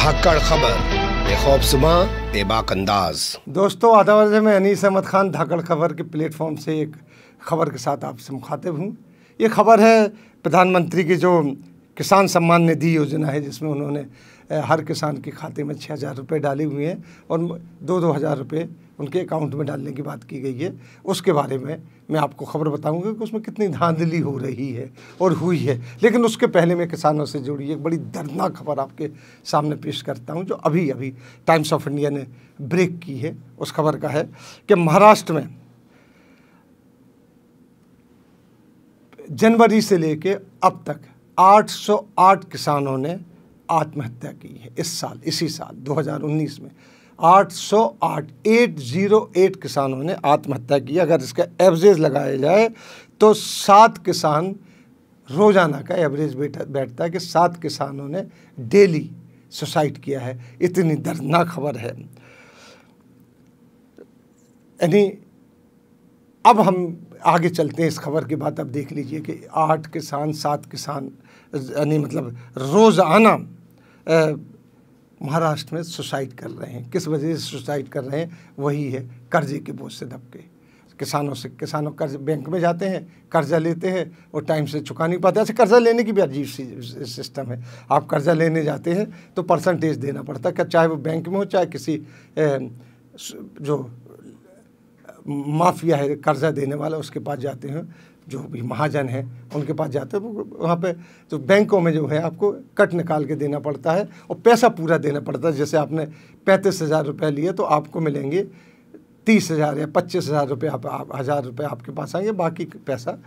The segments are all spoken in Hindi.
धाकड़ खबर सुबह बेबाक अंदाज दोस्तों आधा वजह में अनीस अहमद खान धाकड़ खबर के प्लेटफॉर्म से एक खबर के साथ आपसे मुखातिब हूँ ये खबर है प्रधानमंत्री की जो किसान सम्मान निधि योजना है जिसमें उन्होंने हर किसान के खाते में छः हज़ार रुपये डाले हुए हैं और दो दो हज़ार रुपये उनके अकाउंट में डालने की बात की गई है उसके बारे में मैं आपको खबर बताऊंगा कि उसमें कितनी धांधली हो रही है और हुई है लेकिन उसके पहले मैं किसानों से जुड़ी एक बड़ी दर्दनाक खबर आपके सामने पेश करता हूँ जो अभी अभी टाइम्स ऑफ इंडिया ने ब्रेक की है उस खबर का है कि महाराष्ट्र में जनवरी से लेके अब तक 808 किसानों ने आत्महत्या की है इस साल इसी साल 2019 में आठ सौ आठ एट ज़ीरो एट किसानों ने आत्महत्या की अगर इसका एवरेज लगाया जाए तो सात किसान रोज़ाना का एवरेज बैठता है कि सात किसानों ने डेली सुसाइड किया है इतनी दर्दनाक खबर है यानी अब हम आगे चलते हैं इस खबर की बात अब देख लीजिए कि आठ किसान सात किसान यानी मतलब रोज़ाना महाराष्ट्र में सुसाइड कर रहे हैं किस वजह से सुसाइड कर रहे हैं वही है कर्जे के बोझ से दबके किसानों से किसानों कर्ज बैंक में जाते हैं कर्जा लेते हैं और टाइम से चुका नहीं पाते ऐसे अच्छा, कर्जा लेने की भी अजीब सी सिस्टम है आप कर्जा लेने जाते हैं तो परसेंटेज देना पड़ता है चाहे वो बैंक में हो चाहे किसी ए, जो माफिया है कर्जा देने वाला उसके पास जाते हैं जो भी महाजन हैं उनके पास जाते हैं वहाँ पे जो तो बैंकों में जो है आपको कट निकाल के देना पड़ता है और पैसा पूरा देना पड़ता है जैसे आपने पैंतीस हज़ार रुपये लिए तो आपको मिलेंगे तीस हज़ार या पच्चीस हज़ार रुपये आप, हज़ार रुपये आपके पास आएंगे बाकी पैसा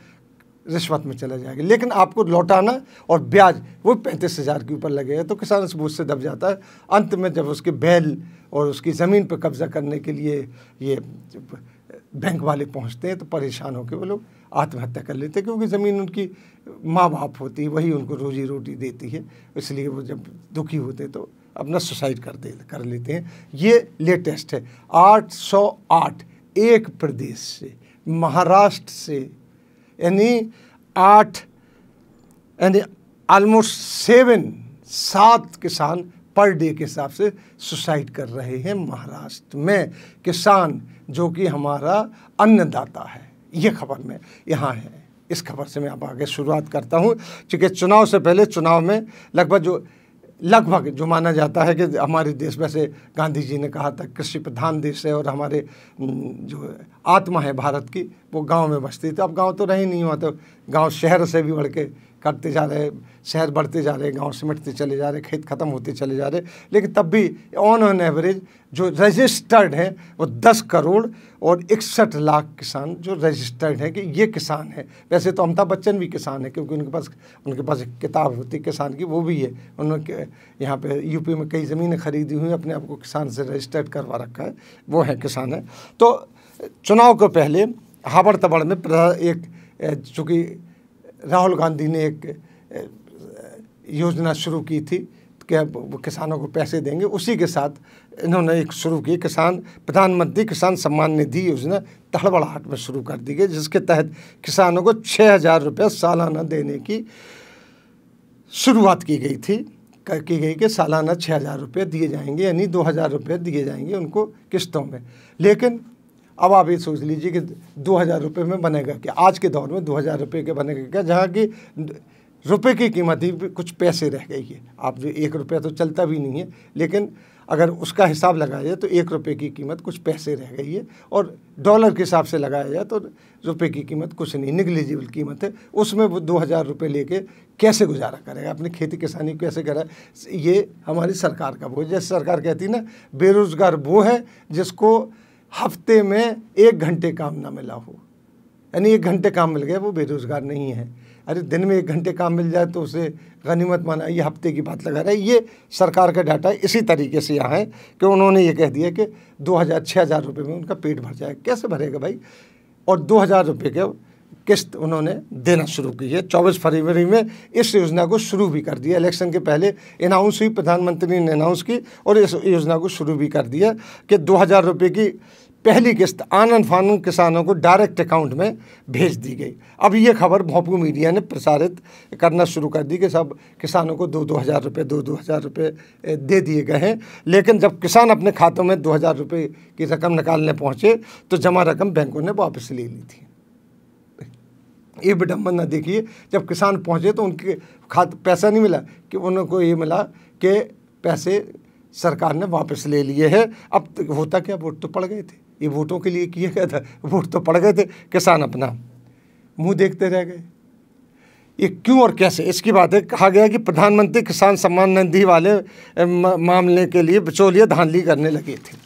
रिश्वत में चला जाएगा लेकिन आपको लौटाना और ब्याज वो पैंतीस हज़ार के ऊपर लगेगा तो किसान उस बूझ से दब जाता है अंत में जब उसके बैल और उसकी ज़मीन पर कब्जा करने के लिए ये बैंक वाले पहुंचते हैं तो परेशान होकर वो लोग आत्महत्या कर लेते हैं क्योंकि ज़मीन उनकी माँ बाप होती है वही उनको रोजी रोटी देती है इसलिए वो जब दुखी होते तो अपना सुसाइड कर दे कर लेते हैं ये लेटेस्ट है 808 एक प्रदेश से महाराष्ट्र से यानी आठ यानी ऑलमोस्ट सेवन सात किसान पर डे के हिसाब से सुसाइड कर रहे हैं महाराष्ट्र में किसान जो कि हमारा अन्नदाता है ये खबर में यहाँ है इस खबर से मैं आप आगे शुरुआत करता हूँ क्योंकि चुनाव से पहले चुनाव में लगभग जो लगभग जो माना जाता है कि हमारे देश वैसे गांधी जी ने कहा था कृषि प्रधान देश है और हमारे जो आत्मा है भारत की वो गांव में बसती थी अब गांव तो रही नहीं हुआ तो गांव शहर से भी बढ़ के कटते जा रहे शहर बढ़ते जा रहे गांव सिमटते चले जा रहे खेत ख़त्म होते चले जा रहे लेकिन तब भी ऑन ऑन एवरेज जो रजिस्टर्ड हैं वो 10 करोड़ और इकसठ लाख किसान जो रजिस्टर्ड हैं कि ये किसान है वैसे तो अमिताभ बच्चन भी किसान है क्योंकि उनके पास उनके पास एक किताब होती है किसान की वो भी है उन्होंने यहाँ पे यूपी में कई ज़मीनें खरीदी हुई अपने आप को किसान से रजिस्टर्ड करवा रखा है वो है किसान है तो चुनाव के पहले हाबड़ तबड़ में एक चूँकि राहुल गांधी ने एक योजना शुरू की थी कि किसानों को पैसे देंगे उसी के साथ इन्होंने एक शुरू की किसान प्रधानमंत्री किसान सम्मान निधि योजना तड़बड़ाहट में शुरू कर दी गई जिसके तहत किसानों को छः हज़ार रुपये सालाना देने की शुरुआत की गई थी की गई कि सालाना छः हज़ार रुपये दिए जाएंगे यानी दो हज़ार रुपये दिए जाएंगे उनको किस्तों में लेकिन अब आप ये सोच लीजिए कि दो हज़ार रुपये में बनेगा क्या आज के दौर में दो हज़ार रुपये के बनेगा क्या जहाँ की रुपये की कीमत ही कुछ पैसे रह गई है आप जो एक रुपया तो चलता भी नहीं है लेकिन अगर उसका हिसाब लगाया जाए तो एक रुपये की कीमत कुछ पैसे रह गई है और डॉलर के हिसाब से लगाया जाए तो रुपये की कीमत कुछ नहीं निगलिजिबल कीमत है उसमें वो दो हज़ार रुपये लेके कैसे गुजारा करेगा अपने खेती किसानी कैसे करा ये हमारी सरकार का बोझ जैसे सरकार कहती है ना बेरोज़गार वो है जिसको हफ्ते में एक घंटे काम ना मिला हो यानी एक घंटे काम मिल गया वो बेरोज़गार नहीं है अरे दिन में एक घंटे काम मिल जाए तो उसे गनीमत माना ये हफ्ते की बात लगा रहा है ये सरकार का डाटा इसी तरीके से यहाँ है कि उन्होंने ये कह दिया कि दो हज़ार छः हज़ार रुपये में उनका पेट भर जाए कैसे भरेगा भाई और दो हज़ार रुपये के किस्त उन्होंने देना शुरू की है चौबीस फरवरी में इस योजना को शुरू भी कर दिया इलेक्शन के पहले अनाउंस हुई प्रधानमंत्री ने अनाउंस की और इस योजना को शुरू भी कर दिया कि दो हज़ार रुपये की पहली किस्त आनंद फानंद किसानों को डायरेक्ट अकाउंट में भेज दी गई अब ये खबर भोपू मीडिया ने प्रसारित करना शुरू कर दी कि सब किसानों को दो दो हज़ार रुपये दो दो हज़ार रुपये दे दिए गए हैं लेकिन जब किसान अपने खातों में दो हज़ार रुपये की रकम निकालने पहुँचे तो जमा रकम बैंकों ने वापस ले ली थी ये विडम्बन ना देखिए जब किसान पहुँचे तो उनके खाद पैसा नहीं मिला कि उनको ये मिला कि पैसे सरकार ने वापस ले लिए हैं अब तो होता क्या वोट तो पड़ गए थे ये वोटों के लिए किया गया था वोट तो पड़ गए थे किसान अपना मुंह देखते रह गए ये क्यों और कैसे इसकी बात है कहा गया कि प्रधानमंत्री किसान सम्मान निधि वाले मामले के लिए बिचौलिया धांधली करने लगे थे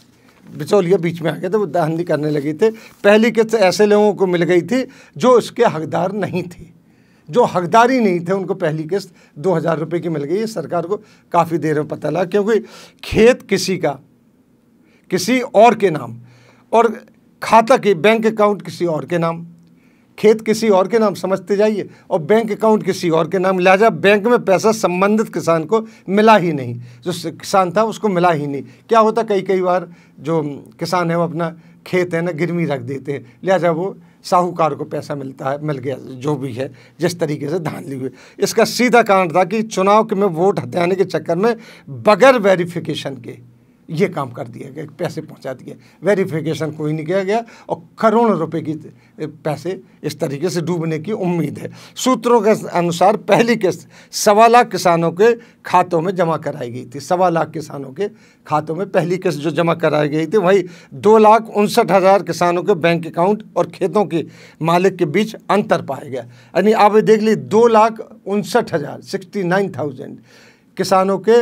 बिचौलिया बीच में आ गया था वो दहानी करने लगे थे पहली किस्त ऐसे लोगों को मिल गई थी जो उसके हकदार नहीं थे जो हकदार ही नहीं थे उनको पहली किस्त दो हज़ार रुपये की मिल गई है सरकार को काफ़ी देर में पता लगा क्योंकि खेत किसी का किसी और के नाम और खाता के बैंक अकाउंट किसी और के नाम खेत किसी और के नाम समझते जाइए और बैंक अकाउंट किसी और के नाम लिहाजा बैंक में पैसा संबंधित किसान को मिला ही नहीं जो किसान था उसको मिला ही नहीं क्या होता कई कई बार जो किसान है वो अपना खेत है ना गिरवी रख देते हैं लिहाजा वो साहूकार को पैसा मिलता है मिल गया जो भी है जिस तरीके से धान ली हुई इसका सीधा कारण था कि चुनाव के में वोट हत्याने के चक्कर में बगैर वेरिफिकेशन के ये काम कर दिया गया पैसे पहुंचा दिए वेरिफिकेशन कोई नहीं किया गया और करोड़ों रुपए की पैसे इस तरीके से डूबने की उम्मीद है सूत्रों के अनुसार पहली किस्त सवा लाख किसानों के खातों में जमा कराई गई थी सवा लाख किसानों के खातों में पहली किस्त जो जमा कराई गई थी वही दो लाख उनसठ हज़ार किसानों के बैंक अकाउंट और खेतों के मालिक के बीच अंतर पाया गया यानी आप देख ली दो लाख उनसठ हज़ार सिक्सटी नाइन थाउजेंड किसानों के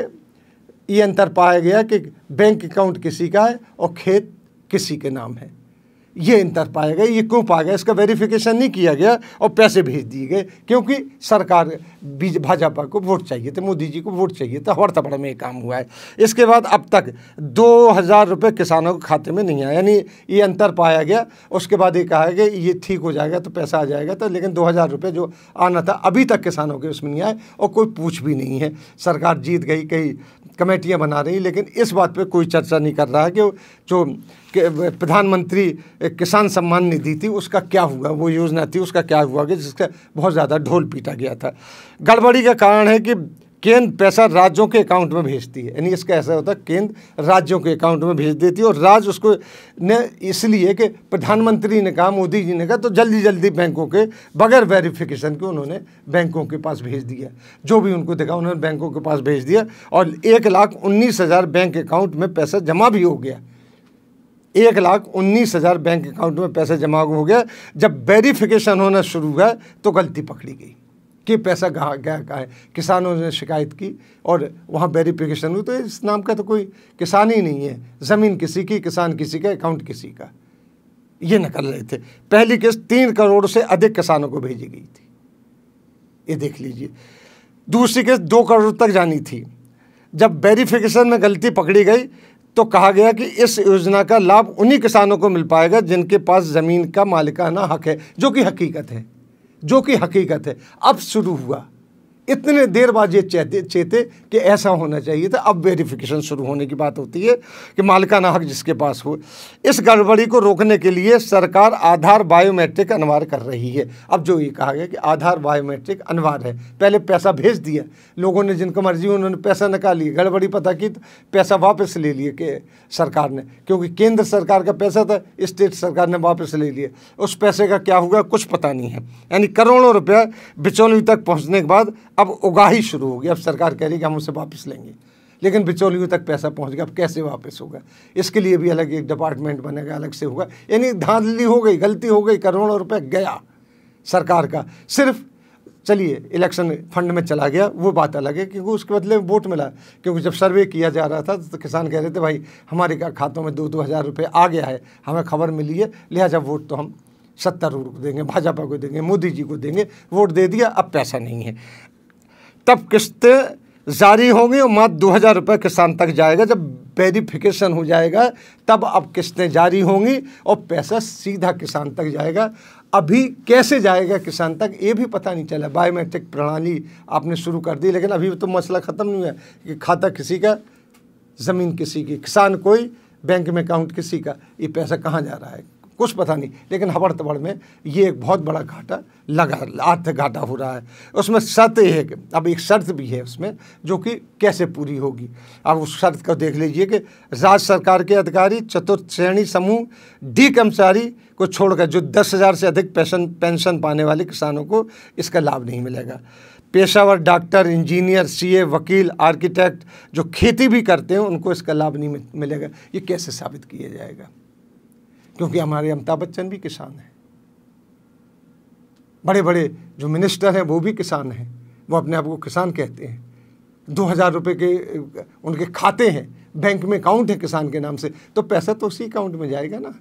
ये अंतर पाया गया कि बैंक अकाउंट किसी का है और खेत किसी के नाम है ये अंतर पाया गया ये क्यों पाया गया इसका वेरिफिकेशन नहीं किया गया और पैसे भेज दिए गए क्योंकि सरकार बीज भाजपा को वोट चाहिए थे मोदी जी को वोट चाहिए था हर तबड़ में ये काम हुआ है इसके बाद अब तक दो हज़ार रुपये किसानों के खाते में नहीं आया यानी ये अंतर पाया गया उसके बाद ये कहा गया ये ठीक हो जाएगा तो पैसा आ जाएगा तो लेकिन दो हज़ार रुपये जो आना था अभी तक किसानों के उसमें नहीं आए और कोई पूछ भी नहीं है सरकार जीत गई कहीं कमेटियां बना रही लेकिन इस बात पे कोई चर्चा नहीं कर रहा है कि जो प्रधानमंत्री किसान सम्मान निधि थी उसका क्या हुआ वो योजना थी उसका क्या हुआ कि जिसका बहुत ज़्यादा ढोल पीटा गया था गड़बड़ी का कारण है कि केंद्र पैसा राज्यों के अकाउंट में भेजती है यानी इसका ऐसा होता है केंद्र राज्यों के अकाउंट में भेज देती है और राज्य उसको ने इसलिए कि प्रधानमंत्री ने कहा मोदी जी ने कहा तो जल्दी जल्दी बैंकों के बगैर वेरिफिकेशन के उन्होंने बैंकों के पास भेज दिया जो भी उनको देखा उन्होंने बैंकों के पास भेज दिया और एक लाख उन्नीस हज़ार बैंक अकाउंट में पैसा जमा भी हो गया एक लाख उन्नीस हज़ार बैंक अकाउंट में पैसा जमा हो गया जब वेरिफिकेशन होना शुरू हुआ तो गलती पकड़ी गई कि पैसा कहा गया कहा है किसानों ने शिकायत की और वहाँ वेरिफिकेशन हुई तो इस नाम का तो कोई किसान ही नहीं है ज़मीन किसी की किसान किसी का अकाउंट किसी का ये कर रहे थे पहली किस्त तीन करोड़ से अधिक किसानों को भेजी गई थी ये देख लीजिए दूसरी किस्त दो करोड़ तक जानी थी जब वेरीफिकेशन में गलती पकड़ी गई तो कहा गया कि इस योजना का लाभ उन्हीं किसानों को मिल पाएगा जिनके पास ज़मीन का मालिकाना हक है जो कि हकीकत है जो कि हकीकत है अब शुरू हुआ इतने देर बाद ये चेते चेते कि ऐसा होना चाहिए था अब वेरिफिकेशन शुरू होने की बात होती है कि मालिकाना हक जिसके पास हो इस गड़बड़ी को रोकने के लिए सरकार आधार बायोमेट्रिक अनिवार्य कर रही है अब जो ये कहा गया कि आधार बायोमेट्रिक अनिवार्य है पहले पैसा भेज दिया लोगों ने जिनको मर्जी उन्होंने पैसा निकाली गड़बड़ी पता की तो पैसा वापस ले लिए के सरकार ने क्योंकि केंद्र सरकार का पैसा था स्टेट सरकार ने वापस ले लिया उस पैसे का क्या हुआ कुछ पता नहीं है यानी करोड़ों रुपया बिचौली तक पहुँचने के बाद अब उगाही शुरू होगी अब सरकार कह रही है कि हम उसे वापस लेंगे लेकिन बिचौलियों तक पैसा पहुंच गया अब कैसे वापस होगा इसके लिए भी अलग एक डिपार्टमेंट बनेगा अलग से होगा यानी धांधली हो गई गलती हो गई करोड़ों रुपए गया सरकार का सिर्फ चलिए इलेक्शन फंड में चला गया वो बात अलग है क्योंकि उसके बदले में वोट मिला क्योंकि जब सर्वे किया जा रहा था तो किसान कह रहे थे भाई हमारे खातों में दो दो हज़ार रुपये आ गया है हमें खबर मिली है लिहाजा वोट तो हम सत्तारूढ़ को देंगे भाजपा को देंगे मोदी जी को देंगे वोट दे दिया अब पैसा नहीं है तब किस्तें जारी होंगी और मात्र दो हज़ार रुपये किसान तक जाएगा जब वेरिफिकेशन हो जाएगा तब अब किस्तें जारी होंगी और पैसा सीधा किसान तक जाएगा अभी कैसे जाएगा किसान तक ये भी पता नहीं चला बायोमेट्रिक प्रणाली आपने शुरू कर दी लेकिन अभी तो मसला ख़त्म नहीं हुआ कि खाता किसी का ज़मीन किसी की किसान कोई बैंक में अकाउंट किसी का ये पैसा कहाँ जा रहा है कुछ पता नहीं लेकिन हबड़ तबड़ में ये एक बहुत बड़ा घाटा लगा आर्थिक घाटा हो रहा है उसमें शर्त यह है अब एक शर्त भी है उसमें जो कि कैसे पूरी होगी अब उस शर्त को देख लीजिए कि राज्य सरकार के अधिकारी चतुर्थ श्रेणी समूह डी कर्मचारी को छोड़कर जो दस हज़ार से अधिक पेंशन पेंशन पाने वाले किसानों को इसका लाभ नहीं मिलेगा पेशावर डॉक्टर इंजीनियर सीए वकील आर्किटेक्ट जो खेती भी करते हैं उनको इसका लाभ नहीं मिलेगा ये कैसे साबित किया जाएगा क्योंकि हमारे अमिताभ बच्चन भी किसान हैं बड़े बड़े जो मिनिस्टर हैं वो भी किसान हैं वो अपने आप को किसान कहते हैं दो हज़ार रुपये के उनके खाते हैं बैंक में अकाउंट है किसान के नाम से तो पैसा तो उसी अकाउंट में जाएगा ना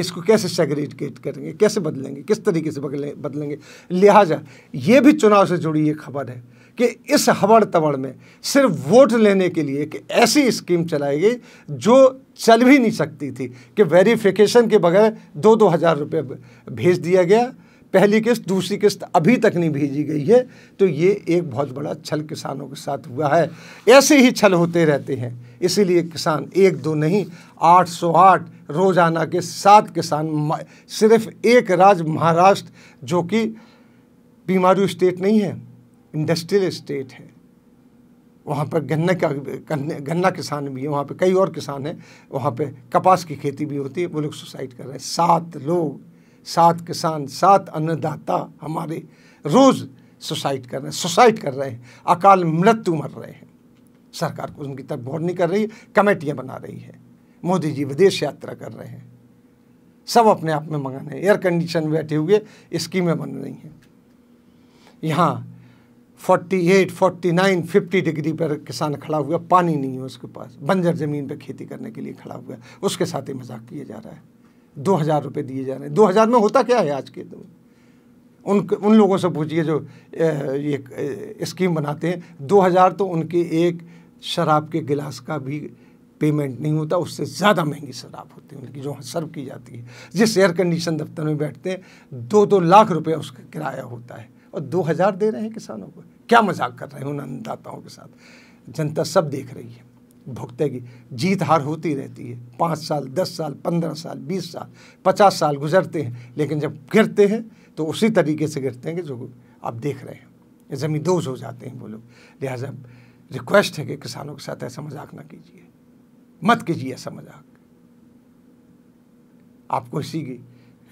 इसको कैसे सेग्रीगेट करेंगे कैसे बदलेंगे किस तरीके से बदलेंगे लिहाजा ये भी चुनाव से जुड़ी ये खबर है कि इस हवड़ तवड़ में सिर्फ वोट लेने के लिए कि ऐसी स्कीम चलाई गई जो चल भी नहीं सकती थी कि वेरिफिकेशन के बगैर दो दो हज़ार रुपये भेज दिया गया पहली किस्त दूसरी किस्त अभी तक नहीं भेजी गई है तो ये एक बहुत बड़ा छल किसानों के साथ हुआ है ऐसे ही छल होते रहते हैं इसीलिए किसान एक दो नहीं आठ सौ आठ रोज़ाना के सात किसान सिर्फ एक राज्य महाराष्ट्र जो कि बीमारू स्टेट नहीं है इंडस्ट्रियल स्टेट है वहाँ पर गन्ना का गन्ना किसान भी है वहाँ पर कई और किसान हैं वहाँ पर कपास की खेती भी होती है वो लोग सुसाइड कर रहे हैं सात लोग सात किसान सात अन्नदाता हमारे रोज़ सुसाइड कर रहे हैं सुसाइड कर रहे हैं अकाल मृत्यु मर रहे हैं सरकार को उनकी तरफ गौर नहीं कर रही कमेटियाँ बना रही है मोदी जी विदेश यात्रा कर रहे हैं सब अपने आप में मंगाने एयर कंडीशन बैठे हुए स्कीमें बन रही हैं यहाँ 48, 49, 50 डिग्री पर किसान खड़ा हुआ पानी नहीं है उसके पास बंजर ज़मीन पर खेती करने के लिए खड़ा हुआ उसके साथ ही मजाक किया जा रहा है दो हज़ार रुपये दिए जा रहे हैं दो हज़ार में होता क्या है आज के दिन उन उन लोगों से पूछिए जो ये स्कीम बनाते हैं दो हज़ार तो उनके एक शराब के गिलास का भी पेमेंट नहीं होता उससे ज़्यादा महंगी शराब होती है उनकी जो सर्व की जाती है जिस एयर कंडीशन दफ्तर में बैठते हैं दो दो लाख रुपये उसका किराया होता है और दो हज़ार दे रहे हैं किसानों को क्या मजाक कर रहे हैं उन अन्नदाताओं के साथ जनता सब देख रही है भुगतेगी जीत हार होती रहती है पाँच साल दस साल पंद्रह साल बीस साल पचास साल गुजरते हैं लेकिन जब गिरते हैं तो उसी तरीके से गिरते हैं कि जो आप देख रहे हैं जमींदोज हो जाते हैं वो लोग लिहाजा रिक्वेस्ट है कि किसानों के साथ ऐसा मजाक ना कीजिए मत कीजिए ऐसा मजाक आपको इसी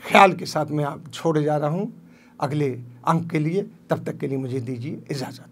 ख्याल के साथ मैं आप छोड़ जा रहा हूँ अगले अंक के लिए तब तक के लिए मुझे दीजिए इजाज़त